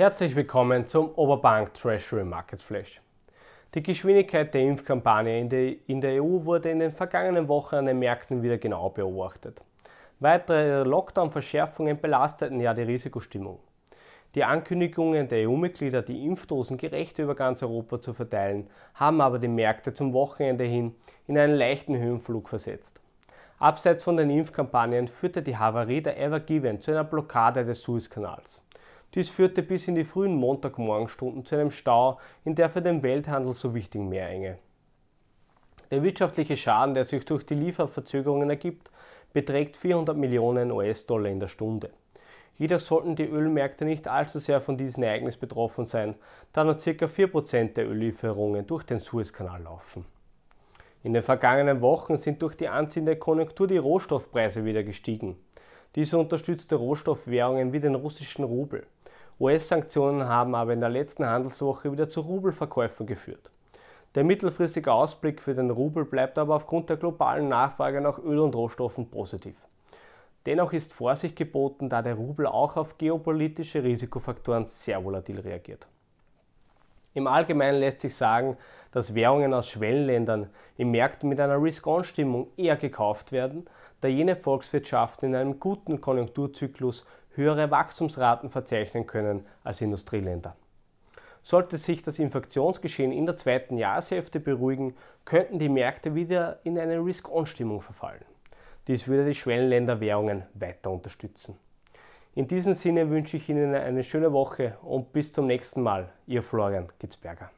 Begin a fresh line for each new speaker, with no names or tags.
Herzlich willkommen zum Oberbank Treasury Market Flash. Die Geschwindigkeit der Impfkampagne in der EU e wurde in den vergangenen Wochen an den Märkten wieder genau beobachtet. Weitere Lockdown-Verschärfungen belasteten ja die Risikostimmung. Die Ankündigungen der EU-Mitglieder, die Impfdosen gerecht über ganz Europa zu verteilen, haben aber die Märkte zum Wochenende hin in einen leichten Höhenflug versetzt. Abseits von den Impfkampagnen führte die Havarie der Ever Given zu einer Blockade des Suezkanals. Dies führte bis in die frühen Montagmorgenstunden zu einem Stau in der für den Welthandel so wichtigen Meerenge. Der wirtschaftliche Schaden, der sich durch die Lieferverzögerungen ergibt, beträgt 400 Millionen US-Dollar in der Stunde. Jedoch sollten die Ölmärkte nicht allzu sehr von diesem Ereignis betroffen sein, da nur ca. 4% der Öllieferungen durch den Suezkanal laufen. In den vergangenen Wochen sind durch die anziehende Konjunktur die Rohstoffpreise wieder gestiegen. Diese unterstützte Rohstoffwährungen wie den russischen Rubel. US-Sanktionen haben aber in der letzten Handelswoche wieder zu Rubelverkäufen geführt. Der mittelfristige Ausblick für den Rubel bleibt aber aufgrund der globalen Nachfrage nach Öl und Rohstoffen positiv. Dennoch ist Vorsicht geboten, da der Rubel auch auf geopolitische Risikofaktoren sehr volatil reagiert. Im Allgemeinen lässt sich sagen, dass Währungen aus Schwellenländern in Märkten mit einer Risk-On-Stimmung eher gekauft werden, da jene Volkswirtschaften in einem guten Konjunkturzyklus höhere Wachstumsraten verzeichnen können als Industrieländer. Sollte sich das Infektionsgeschehen in der zweiten Jahreshälfte beruhigen, könnten die Märkte wieder in eine Risk-On-Stimmung verfallen. Dies würde die Schwellenländerwährungen weiter unterstützen. In diesem Sinne wünsche ich Ihnen eine schöne Woche und bis zum nächsten Mal. Ihr Florian Gitzberger.